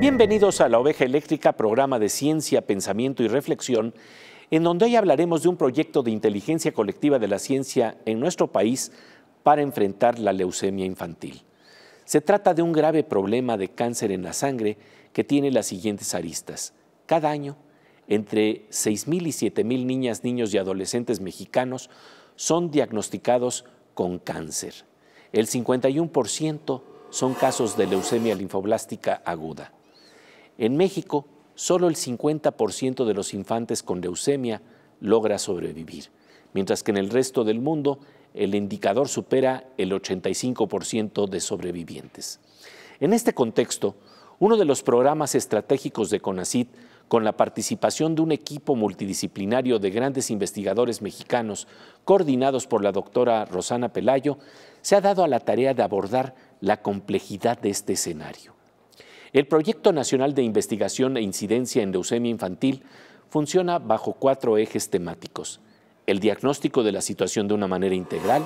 Bienvenidos a la Oveja Eléctrica, programa de ciencia, pensamiento y reflexión en donde hoy hablaremos de un proyecto de inteligencia colectiva de la ciencia en nuestro país para enfrentar la leucemia infantil. Se trata de un grave problema de cáncer en la sangre que tiene las siguientes aristas. Cada año, entre 6.000 y 7.000 niñas, niños y adolescentes mexicanos son diagnosticados con cáncer. El 51% son casos de leucemia linfoblástica aguda. En México, solo el 50% de los infantes con leucemia logra sobrevivir, mientras que en el resto del mundo el indicador supera el 85% de sobrevivientes. En este contexto, uno de los programas estratégicos de CONACIT, con la participación de un equipo multidisciplinario de grandes investigadores mexicanos, coordinados por la doctora Rosana Pelayo, se ha dado a la tarea de abordar la complejidad de este escenario. El Proyecto Nacional de Investigación e Incidencia en Leucemia Infantil funciona bajo cuatro ejes temáticos. El diagnóstico de la situación de una manera integral,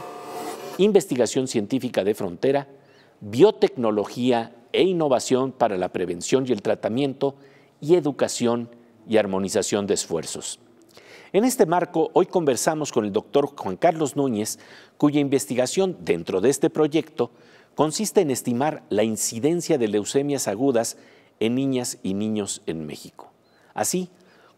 investigación científica de frontera, biotecnología e innovación para la prevención y el tratamiento, y educación y armonización de esfuerzos. En este marco, hoy conversamos con el doctor Juan Carlos Núñez, cuya investigación dentro de este proyecto consiste en estimar la incidencia de leucemias agudas en niñas y niños en México. Así,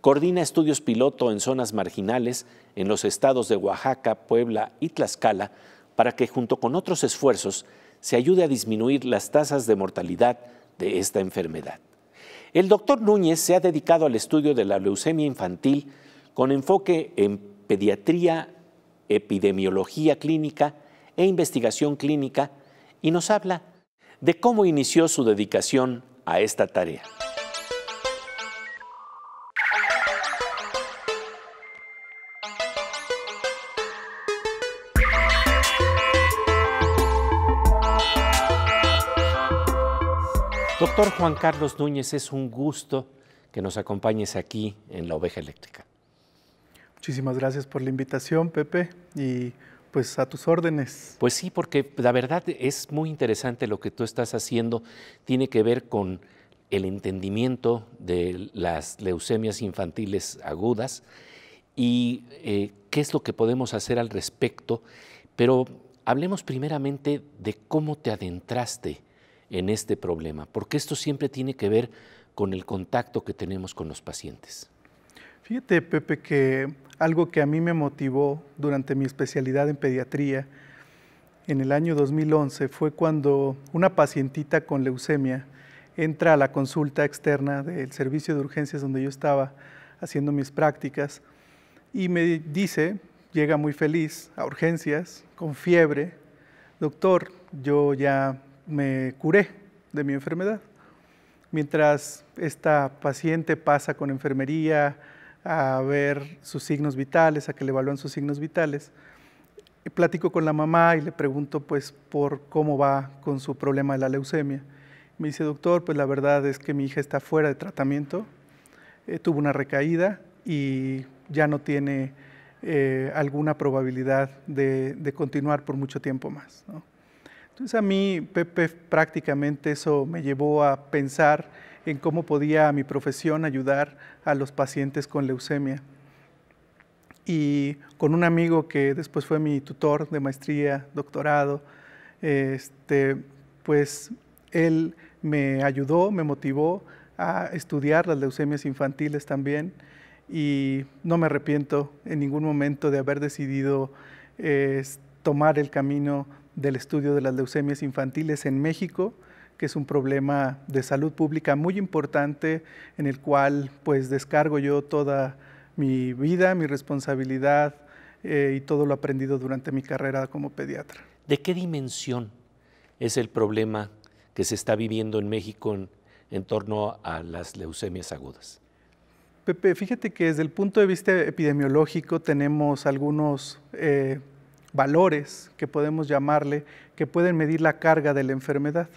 coordina estudios piloto en zonas marginales en los estados de Oaxaca, Puebla y Tlaxcala para que junto con otros esfuerzos se ayude a disminuir las tasas de mortalidad de esta enfermedad. El doctor Núñez se ha dedicado al estudio de la leucemia infantil con enfoque en pediatría, epidemiología clínica e investigación clínica y nos habla de cómo inició su dedicación a esta tarea. Doctor Juan Carlos Núñez, es un gusto que nos acompañes aquí en La Oveja Eléctrica. Muchísimas gracias por la invitación, Pepe, y pues a tus órdenes. Pues sí, porque la verdad es muy interesante lo que tú estás haciendo. Tiene que ver con el entendimiento de las leucemias infantiles agudas y eh, qué es lo que podemos hacer al respecto. Pero hablemos primeramente de cómo te adentraste en este problema, porque esto siempre tiene que ver con el contacto que tenemos con los pacientes. Fíjate, Pepe, que algo que a mí me motivó durante mi especialidad en pediatría en el año 2011 fue cuando una pacientita con leucemia entra a la consulta externa del servicio de urgencias donde yo estaba haciendo mis prácticas y me dice, llega muy feliz a urgencias, con fiebre, doctor, yo ya me curé de mi enfermedad. Mientras esta paciente pasa con enfermería, a ver sus signos vitales, a que le evalúan sus signos vitales. platico con la mamá y le pregunto pues por cómo va con su problema de la leucemia. Me dice, doctor, pues la verdad es que mi hija está fuera de tratamiento, eh, tuvo una recaída y ya no tiene eh, alguna probabilidad de, continuar por mucho tiempo más. Entonces a mí, Pepe, prácticamente eso me llevó a pensar en cómo podía mi profesión ayudar a los pacientes con leucemia. Y con un amigo que después fue mi tutor de maestría, doctorado, este, pues él me ayudó, me motivó a estudiar las leucemias infantiles también y no me arrepiento en ningún momento de haber decidido eh, tomar el camino del estudio de las leucemias infantiles en México que es un problema de salud pública muy importante en el cual pues descargo yo toda mi vida, mi responsabilidad eh, y todo lo aprendido durante mi carrera como pediatra. ¿De qué dimensión es el problema que se está viviendo en México en, torno a las leucemias agudas? Pepe, fíjate que desde el punto de vista epidemiológico tenemos algunos eh, valores que podemos llamarle que pueden medir la carga de la enfermedad.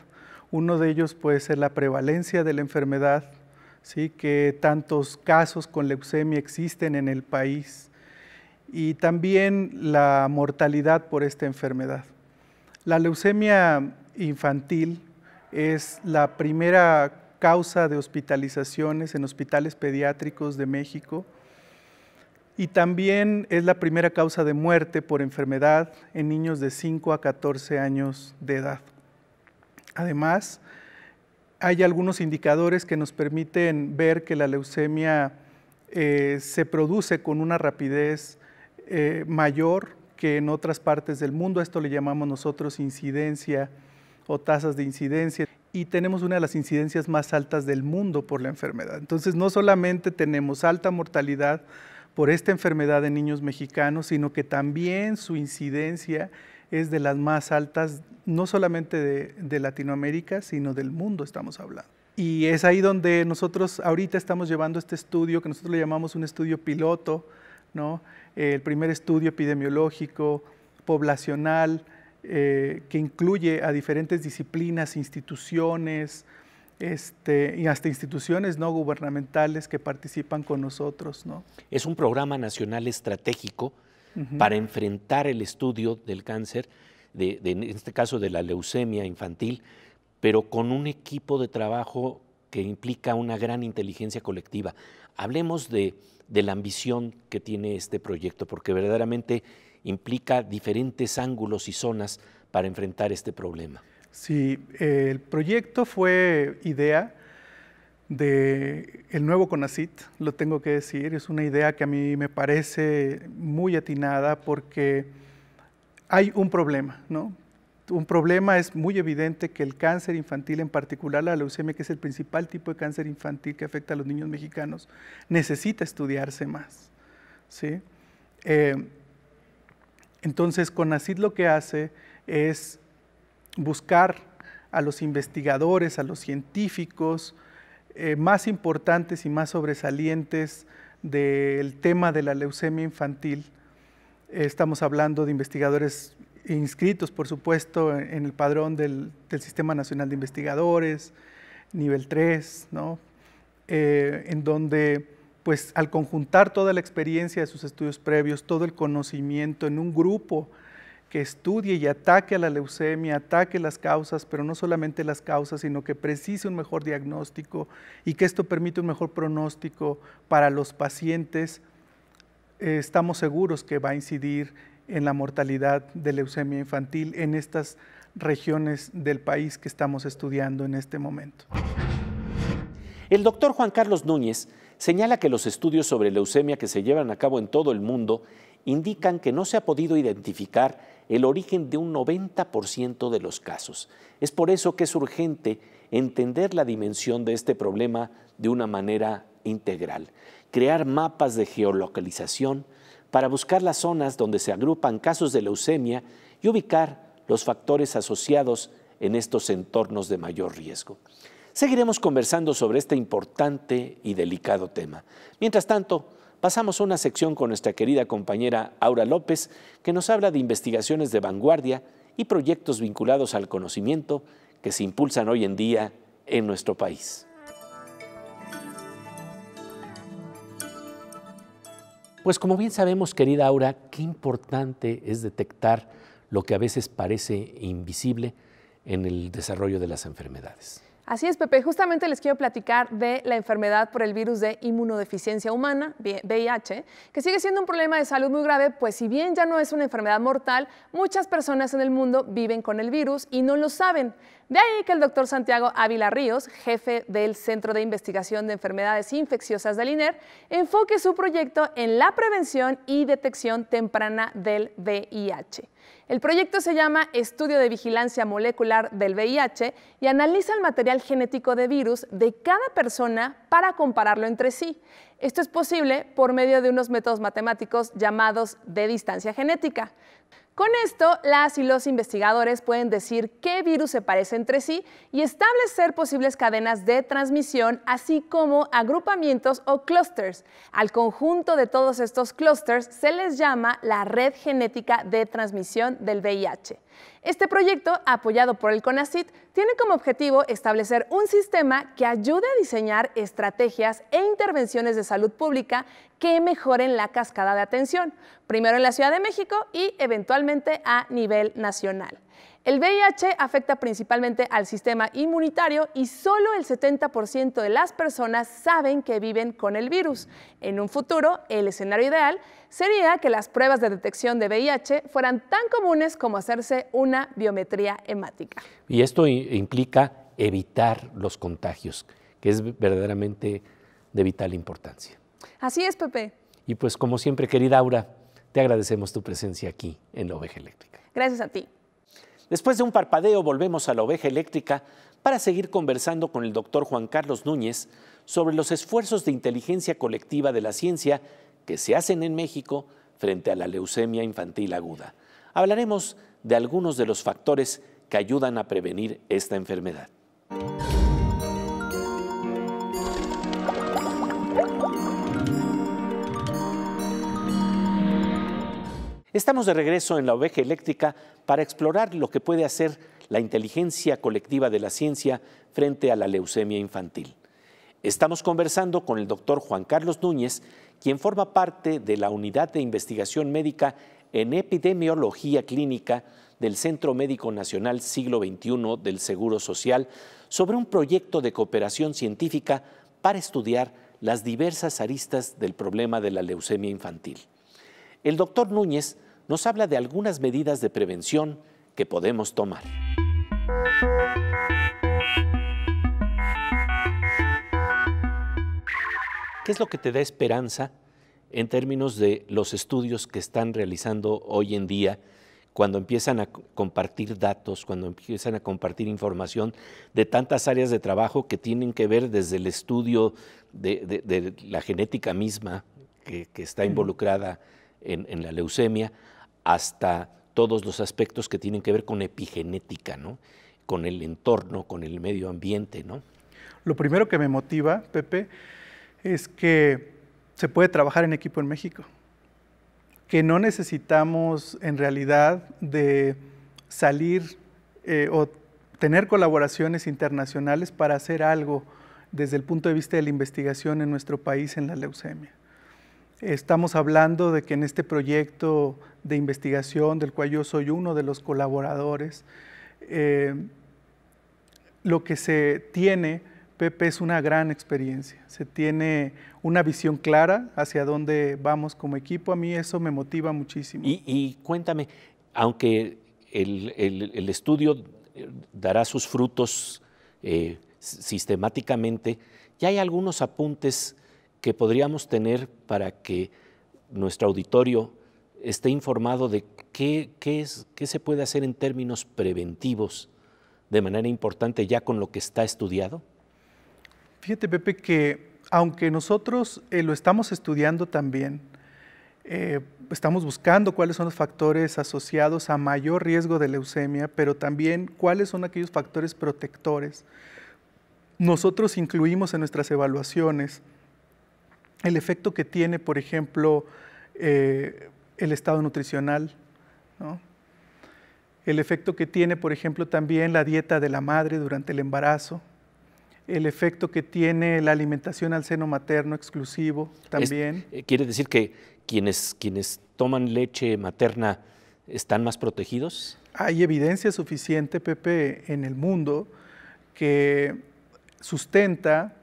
Uno de ellos puede ser la prevalencia de la enfermedad, ¿sí? que tantos casos con leucemia existen en el país, y también la mortalidad por esta enfermedad. La leucemia infantil es la primera causa de hospitalizaciones en hospitales pediátricos de México y también es la primera causa de muerte por enfermedad en niños de 5 a 14 años de edad. Además, hay algunos indicadores que nos permiten ver que la leucemia eh, se produce con una rapidez eh, mayor que en otras partes del mundo. A esto le llamamos nosotros incidencia o tasas de incidencia. Y tenemos una de las incidencias más altas del mundo por la enfermedad. Entonces, no solamente tenemos alta mortalidad por esta enfermedad en niños mexicanos, sino que también su incidencia es de las más altas, no solamente de, Latinoamérica, sino del mundo estamos hablando. Y es ahí donde nosotros ahorita estamos llevando este estudio, que nosotros le llamamos un estudio piloto, ¿no? Eh, el primer estudio epidemiológico, poblacional, eh, que incluye a diferentes disciplinas, instituciones, este, y hasta instituciones no gubernamentales que participan con nosotros. Es un programa nacional estratégico para enfrentar el estudio del cáncer, en este caso de la leucemia infantil, pero con un equipo de trabajo que implica una gran inteligencia colectiva. Hablemos de, de la ambición que tiene este proyecto, porque verdaderamente implica diferentes ángulos y zonas para enfrentar este problema. Sí, el proyecto fue idea de el nuevo CONACIT, lo tengo que decir, es una idea que a mí me parece muy atinada porque hay un problema, ¿no? Un problema es muy evidente que el cáncer infantil, en particular la leucemia, que es el principal tipo de cáncer infantil que afecta a los niños mexicanos, necesita estudiarse más, ¿sí? Eh, entonces, Conacit lo que hace es buscar a los investigadores, a los científicos, eh, más importantes y más sobresalientes del tema de la leucemia infantil. estamos hablando de investigadores inscritos, por supuesto, en el padrón del, Sistema Nacional de Investigadores, nivel 3, ¿no? Eh, en donde, pues, al conjuntar toda la experiencia de sus estudios previos, todo el conocimiento en un grupo que estudie y ataque a la leucemia, ataque las causas, pero no solamente las causas, sino que precise un mejor diagnóstico y que esto permita un mejor pronóstico para los pacientes, eh, estamos seguros que va a incidir en la mortalidad de leucemia infantil en estas regiones del país que estamos estudiando en este momento. El doctor Juan Carlos Núñez señala que los estudios sobre leucemia que se llevan a cabo en todo el mundo indican que no se ha podido identificar el origen de un 90% de los casos. Es por eso que es urgente entender la dimensión de este problema de una manera integral, crear mapas de geolocalización para buscar las zonas donde se agrupan casos de leucemia y ubicar los factores asociados en estos entornos de mayor riesgo. Seguiremos conversando sobre este importante y delicado tema. Mientras tanto, pasamos a una sección con nuestra querida compañera Aura López, que nos habla de investigaciones de vanguardia y proyectos vinculados al conocimiento que se impulsan hoy en día en nuestro país. Pues como bien sabemos, querida Aura, qué importante es detectar lo que a veces parece invisible en el desarrollo de las enfermedades. Así es, Pepe. Justamente les quiero platicar de la enfermedad por el virus de inmunodeficiencia humana, VIH, que sigue siendo un problema de salud muy grave, pues si bien ya no es una enfermedad mortal, muchas personas en el mundo viven con el virus y no lo saben. De ahí que el doctor Santiago Ávila Ríos, jefe del Centro de Investigación de Enfermedades Infecciosas del INER, enfoque su proyecto en la prevención y detección temprana del VIH. El proyecto se llama Estudio de Vigilancia Molecular del VIH y analiza el material genético de virus de cada persona para compararlo entre sí. Esto es posible por medio de unos métodos matemáticos llamados de distancia genética. Con esto, las y los investigadores pueden decir qué virus se parece entre sí y establecer posibles cadenas de transmisión, así como agrupamientos o clusters. Al conjunto de todos estos clusters se les llama la red genética de transmisión del VIH. Este proyecto, apoyado por el CONACIT, tiene como objetivo establecer un sistema que ayude a diseñar estrategias e intervenciones de salud pública que mejoren la cascada de atención, primero en la Ciudad de México y eventualmente a nivel nacional. El VIH afecta principalmente al sistema inmunitario y solo el 70% de las personas saben que viven con el virus. En un futuro, el escenario ideal sería que las pruebas de detección de VIH fueran tan comunes como hacerse una biometría hemática. Y esto implica evitar los contagios, que es verdaderamente de vital importancia. Así es, Pepe. Y pues como siempre, querida Aura, te agradecemos tu presencia aquí en la Oveja Eléctrica. Gracias a ti. Después de un parpadeo volvemos a la oveja eléctrica para seguir conversando con el doctor Juan Carlos Núñez sobre los esfuerzos de inteligencia colectiva de la ciencia que se hacen en México frente a la leucemia infantil aguda. Hablaremos de algunos de los factores que ayudan a prevenir esta enfermedad. Estamos de regreso en la oveja eléctrica para explorar lo que puede hacer la inteligencia colectiva de la ciencia frente a la leucemia infantil. Estamos conversando con el doctor Juan Carlos Núñez, quien forma parte de la Unidad de Investigación Médica en Epidemiología Clínica del Centro Médico Nacional Siglo XXI del Seguro Social, sobre un proyecto de cooperación científica para estudiar las diversas aristas del problema de la leucemia infantil el doctor Núñez nos habla de algunas medidas de prevención que podemos tomar. ¿Qué es lo que te da esperanza en términos de los estudios que están realizando hoy en día cuando empiezan a compartir datos, cuando empiezan a compartir información de tantas áreas de trabajo que tienen que ver desde el estudio de, la genética misma que, que está involucrada en, la leucemia, hasta todos los aspectos que tienen que ver con epigenética, ¿no? con el entorno, con el medio ambiente. ¿no? Lo primero que me motiva, Pepe, es que se puede trabajar en equipo en México, que no necesitamos en realidad de salir eh, o tener colaboraciones internacionales para hacer algo desde el punto de vista de la investigación en nuestro país en la leucemia. Estamos hablando de que en este proyecto de investigación, del cual yo soy uno de los colaboradores, eh, lo que se tiene, Pepe, es una gran experiencia. Se tiene una visión clara hacia dónde vamos como equipo. A mí eso me motiva muchísimo. Y, cuéntame, aunque el, estudio dará sus frutos eh, sistemáticamente, ya hay algunos apuntes que podríamos tener para que nuestro auditorio esté informado de qué, es, se puede hacer en términos preventivos de manera importante ya con lo que está estudiado? Fíjate, Pepe, que aunque nosotros eh, lo estamos estudiando también, eh, estamos buscando cuáles son los factores asociados a mayor riesgo de leucemia, pero también cuáles son aquellos factores protectores. Nosotros incluimos en nuestras evaluaciones el efecto que tiene, por ejemplo, eh, el estado nutricional, el efecto que tiene, por ejemplo, también la dieta de la madre durante el embarazo, el efecto que tiene la alimentación al seno materno exclusivo también. Eh, ¿Quiere decir que quienes, quienes toman leche materna están más protegidos? Hay evidencia suficiente, Pepe, en el mundo que sustenta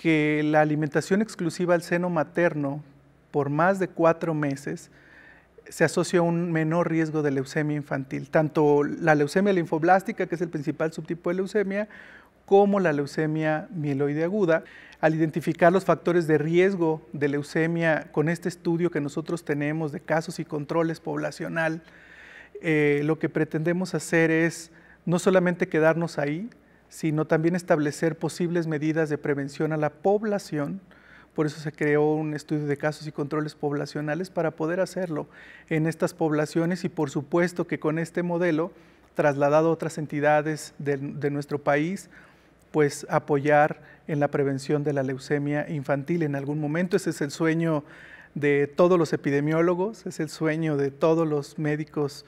que la alimentación exclusiva al seno materno por más de cuatro meses se asocia a un menor riesgo de leucemia infantil, tanto la leucemia linfoblástica, que es el principal subtipo de leucemia, como la leucemia mieloide aguda. Al identificar los factores de riesgo de leucemia con este estudio que nosotros tenemos de casos y controles poblacional, eh, lo que pretendemos hacer es no solamente quedarnos ahí, sino también establecer posibles medidas de prevención a la población. Por eso se creó un estudio de casos y controles poblacionales para poder hacerlo en estas poblaciones y por supuesto que con este modelo, trasladado a otras entidades de, nuestro país, pues apoyar en la prevención de la leucemia infantil en algún momento. Ese es el sueño de todos los epidemiólogos, es el sueño de todos los médicos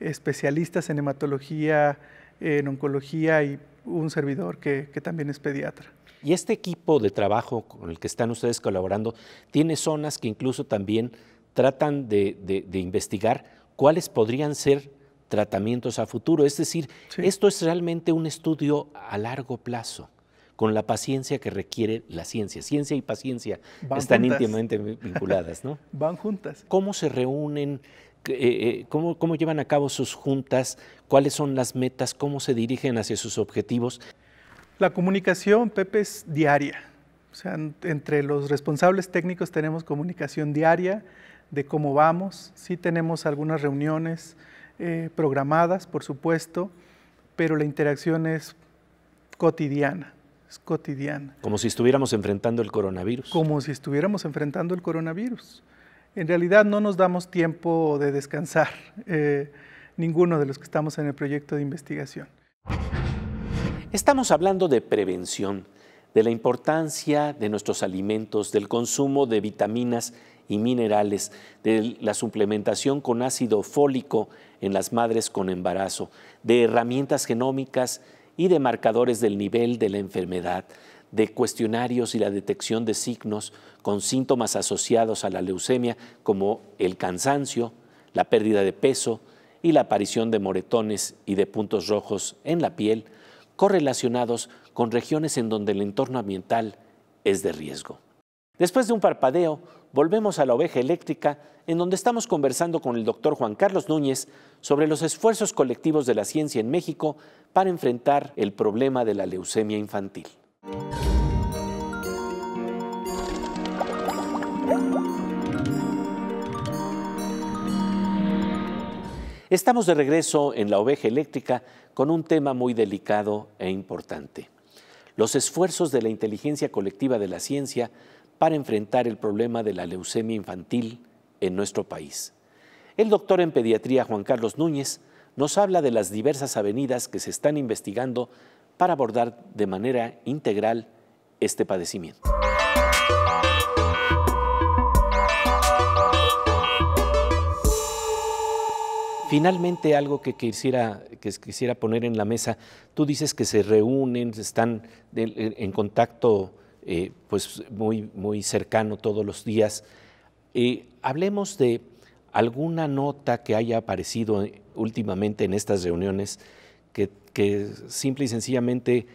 especialistas en hematología, en oncología y un servidor que, también es pediatra. Y este equipo de trabajo con el que están ustedes colaborando tiene zonas que incluso también tratan de, investigar cuáles podrían ser tratamientos a futuro. Es decir, esto es realmente un estudio a largo plazo, con la paciencia que requiere la ciencia. Ciencia y paciencia están íntimamente vinculadas, ¿no? Van juntas. ¿Cómo se reúnen? Eh, eh, cómo, llevan a cabo sus juntas, cuáles son las metas, cómo se dirigen hacia sus objetivos. La comunicación, Pepe, es diaria. O sea, entre los responsables técnicos tenemos comunicación diaria de cómo vamos. Sí tenemos algunas reuniones eh, programadas, por supuesto, pero la interacción es cotidiana. Es cotidiana. Como si estuviéramos enfrentando el coronavirus. Como si estuviéramos enfrentando el coronavirus en realidad no nos damos tiempo de descansar, eh, ninguno de los que estamos en el proyecto de investigación. Estamos hablando de prevención, de la importancia de nuestros alimentos, del consumo de vitaminas y minerales, de la suplementación con ácido fólico en las madres con embarazo, de herramientas genómicas y de marcadores del nivel de la enfermedad, de cuestionarios y la detección de signos con síntomas asociados a la leucemia como el cansancio, la pérdida de peso y la aparición de moretones y de puntos rojos en la piel correlacionados con regiones en donde el entorno ambiental es de riesgo. Después de un parpadeo, volvemos a la oveja eléctrica, en donde estamos conversando con el doctor Juan Carlos Núñez sobre los esfuerzos colectivos de la ciencia en México para enfrentar el problema de la leucemia infantil. Estamos de regreso en la oveja eléctrica con un tema muy delicado e importante, los esfuerzos de la inteligencia colectiva de la ciencia para enfrentar el problema de la leucemia infantil en nuestro país. El doctor en pediatría Juan Carlos Núñez nos habla de las diversas avenidas que se están investigando para abordar de manera integral este padecimiento. Finalmente, algo que quisiera, que quisiera poner en la mesa, tú dices que se reúnen, están en contacto eh, pues muy, muy cercano todos los días. Eh, hablemos de alguna nota que haya aparecido últimamente en estas reuniones que que simple y sencillamente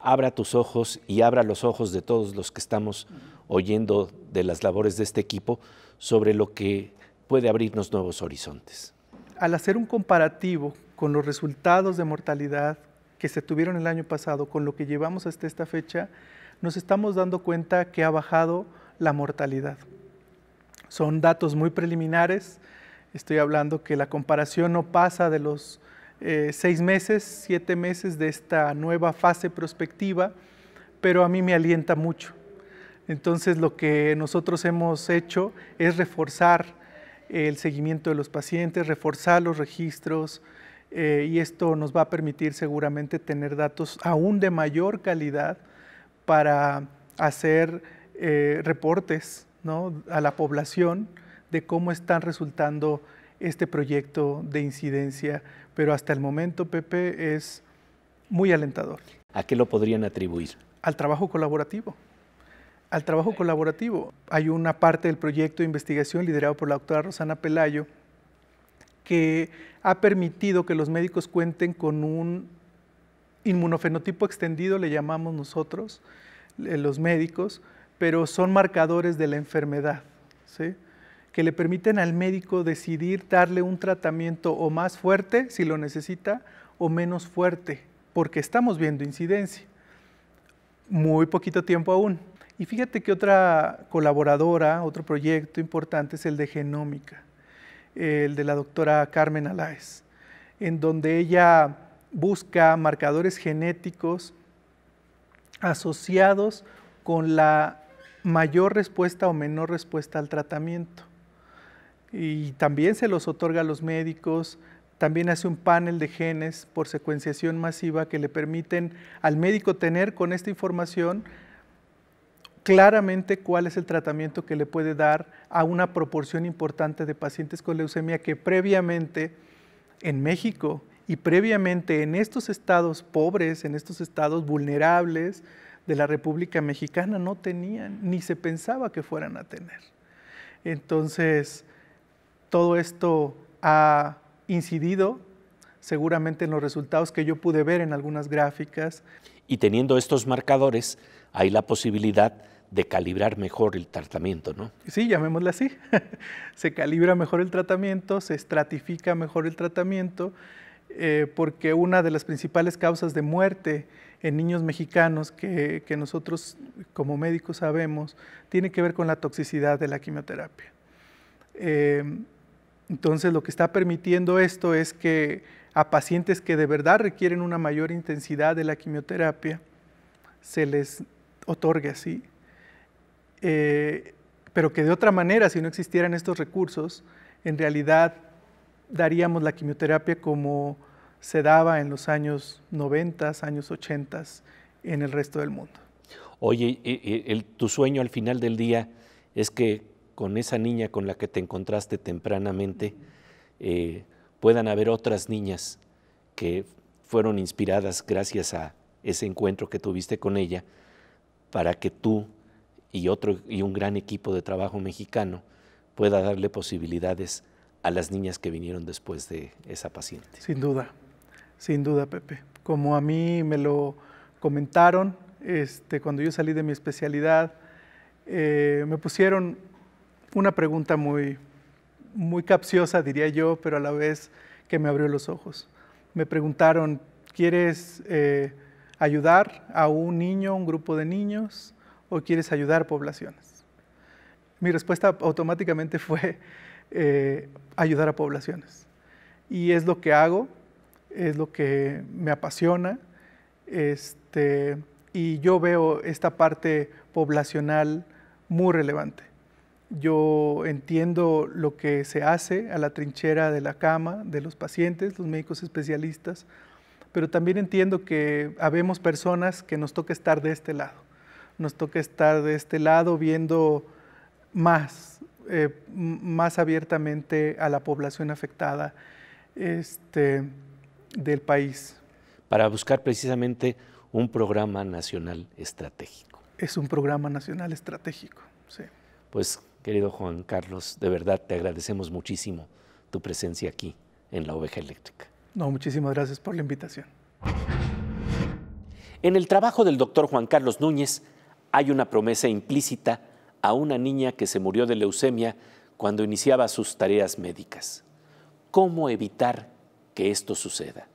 abra tus ojos y abra los ojos de todos los que estamos oyendo de las labores de este equipo sobre lo que puede abrirnos nuevos horizontes. Al hacer un comparativo con los resultados de mortalidad que se tuvieron el año pasado con lo que llevamos hasta esta fecha, nos estamos dando cuenta que ha bajado la mortalidad. Son datos muy preliminares, estoy hablando que la comparación no pasa de los eh, seis meses, siete meses de esta nueva fase prospectiva, pero a mí me alienta mucho. Entonces lo que nosotros hemos hecho es reforzar el seguimiento de los pacientes, reforzar los registros eh, y esto nos va a permitir seguramente tener datos aún de mayor calidad para hacer eh, reportes ¿no? a la población de cómo están resultando este proyecto de incidencia, pero hasta el momento, Pepe, es muy alentador. ¿A qué lo podrían atribuir? Al trabajo colaborativo. Al trabajo colaborativo. Hay una parte del proyecto de investigación liderado por la doctora Rosana Pelayo que ha permitido que los médicos cuenten con un inmunofenotipo extendido, le llamamos nosotros, los médicos, pero son marcadores de la enfermedad. ¿sí? que le permiten al médico decidir darle un tratamiento o más fuerte si lo necesita o menos fuerte, porque estamos viendo incidencia. Muy poquito tiempo aún. Y fíjate que otra colaboradora, otro proyecto importante es el de genómica, el de la doctora Carmen Aláez, en donde ella busca marcadores genéticos asociados con la mayor respuesta o menor respuesta al tratamiento y también se los otorga a los médicos. También hace un panel de genes por secuenciación masiva que le permiten al médico tener con esta información claramente cuál es el tratamiento que le puede dar a una proporción importante de pacientes con leucemia que previamente en México y previamente en estos estados pobres, en estos estados vulnerables de la República Mexicana no tenían, ni se pensaba que fueran a tener. Entonces, todo esto ha incidido seguramente en los resultados que yo pude ver en algunas gráficas. Y teniendo estos marcadores, hay la posibilidad de calibrar mejor el tratamiento, ¿no? Sí, llamémosle así. se calibra mejor el tratamiento, se estratifica mejor el tratamiento, eh, porque una de las principales causas de muerte en niños mexicanos que, nosotros como médicos sabemos tiene que ver con la toxicidad de la quimioterapia. Eh, entonces lo que está permitiendo esto es que a pacientes que de verdad requieren una mayor intensidad de la quimioterapia, se les otorgue así. Eh, pero que de otra manera, si no existieran estos recursos, en realidad daríamos la quimioterapia como se daba en los años 90, años 80 en el resto del mundo. Oye, eh, eh, tu sueño al final del día es que con esa niña con la que te encontraste tempranamente, eh, puedan haber otras niñas que fueron inspiradas gracias a ese encuentro que tuviste con ella, para que tú y otro y un gran equipo de trabajo mexicano pueda darle posibilidades a las niñas que vinieron después de esa paciente. Sin duda, sin duda, Pepe. Como a mí me lo comentaron, este, cuando yo salí de mi especialidad, eh, me pusieron una pregunta muy, muy capciosa, diría yo, pero a la vez que me abrió los ojos. Me preguntaron, ¿quieres eh, ayudar a un niño, un grupo de niños, o quieres ayudar poblaciones? Mi respuesta automáticamente fue eh, ayudar a poblaciones. Y es lo que hago, es lo que me apasiona. Este, y yo veo esta parte poblacional muy relevante yo entiendo lo que se hace a la trinchera de la cama, de los pacientes, los médicos especialistas, pero también entiendo que habemos personas que nos toca estar de este lado, nos toca estar de este lado viendo más, eh, más abiertamente a la población afectada este, del país. Para buscar precisamente un programa nacional estratégico. Es un programa nacional estratégico, sí. Pues Querido Juan Carlos, de verdad te agradecemos muchísimo tu presencia aquí en la Oveja Eléctrica. No, muchísimas gracias por la invitación. En el trabajo del doctor Juan Carlos Núñez hay una promesa implícita a una niña que se murió de leucemia cuando iniciaba sus tareas médicas. ¿Cómo evitar que esto suceda?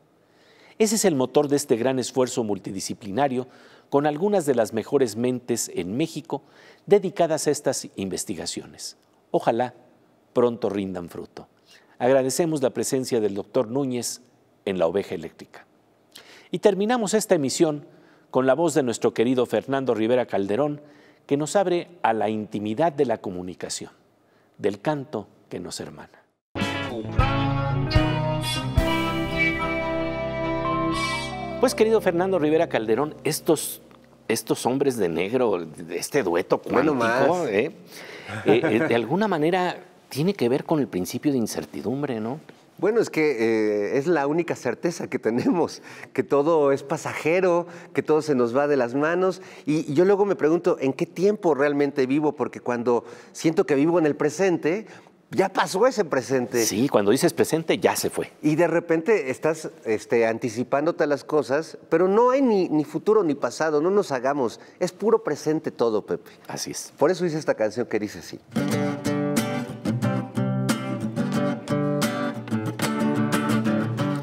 Ese es el motor de este gran esfuerzo multidisciplinario con algunas de las mejores mentes en México dedicadas a estas investigaciones. Ojalá pronto rindan fruto. Agradecemos la presencia del doctor Núñez en la oveja eléctrica. Y terminamos esta emisión con la voz de nuestro querido Fernando Rivera Calderón, que nos abre a la intimidad de la comunicación, del canto que nos hermana. Pues querido Fernando Rivera Calderón, estos, estos hombres de negro, este dueto cuántico, bueno ¿eh? Eh, eh, de alguna manera tiene que ver con el principio de incertidumbre, ¿no? Bueno, es que eh, es la única certeza que tenemos, que todo es pasajero, que todo se nos va de las manos. y yo luego me pregunto, ¿en qué tiempo realmente vivo? Porque cuando siento que vivo en el presente, ya pasó ese presente. Sí, cuando dices presente ya se fue. Y de repente estás este, anticipándote a las cosas, pero no hay ni, ni, futuro ni pasado, no nos hagamos. Es puro presente todo, Pepe. Así es. Por eso hice esta canción que dice así.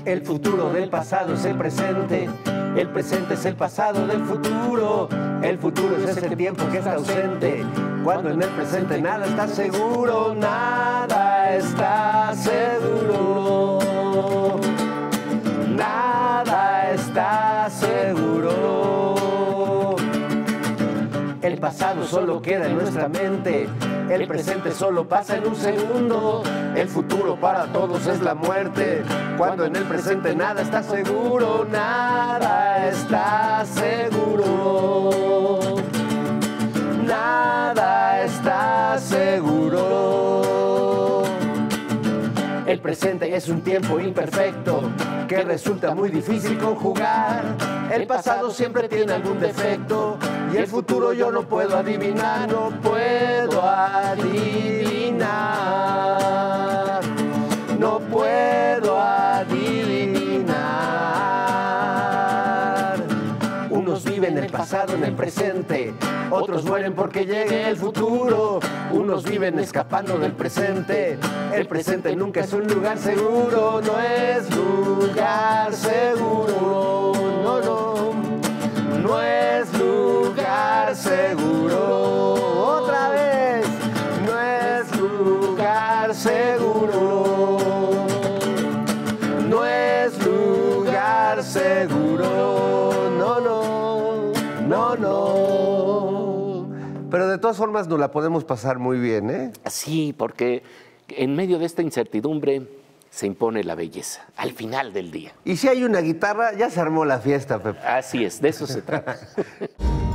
El futuro del pasado es el presente. El presente es el pasado del futuro. El futuro es ese tiempo que está ausente. Cuando en el presente nada está seguro, nada está seguro. Nada está seguro. El pasado solo queda en nuestra mente. El presente solo pasa en un segundo. El futuro para todos es la muerte. Cuando en el presente nada está seguro, nada está seguro. Nada está seguro. El presente es un tiempo imperfecto que resulta muy difícil conjugar. El pasado siempre tiene algún defecto y el futuro yo no puedo adivinar, no puedo adivinar, no puedo. viven el pasado en el presente, otros mueren porque llegue el futuro. Unos viven escapando del presente. El presente nunca es un lugar seguro, no es lugar seguro. No, no, no es lugar seguro. Otra vez, no es lugar seguro. Pero de todas formas nos la podemos pasar muy bien, ¿eh? Sí, porque en medio de esta incertidumbre se impone la belleza, al final del día. Y si hay una guitarra, ya se armó la fiesta, Pepe. Así es, de eso se trata.